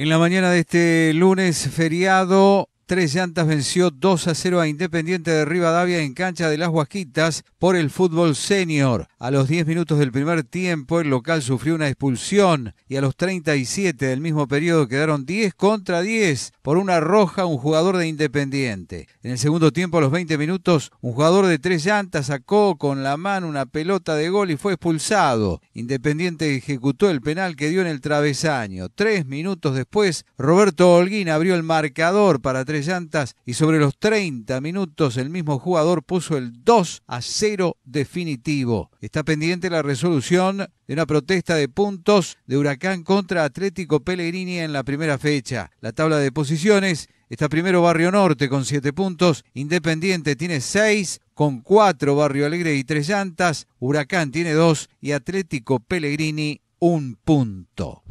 En la mañana de este lunes feriado Tres Llantas venció 2 a 0 a Independiente de Rivadavia en cancha de las Huasquitas por el fútbol senior. A los 10 minutos del primer tiempo, el local sufrió una expulsión y a los 37 del mismo periodo quedaron 10 contra 10 por una roja un jugador de Independiente. En el segundo tiempo, a los 20 minutos, un jugador de Tres Llantas sacó con la mano una pelota de gol y fue expulsado. Independiente ejecutó el penal que dio en el travesaño. Tres minutos después, Roberto Holguín abrió el marcador para Tres llantas y sobre los 30 minutos el mismo jugador puso el 2 a 0 definitivo. Está pendiente la resolución de una protesta de puntos de Huracán contra Atlético Pellegrini en la primera fecha. La tabla de posiciones Está primero Barrio Norte con 7 puntos, Independiente tiene 6, con 4 Barrio Alegre y 3 llantas, Huracán tiene 2 y Atlético Pellegrini un punto.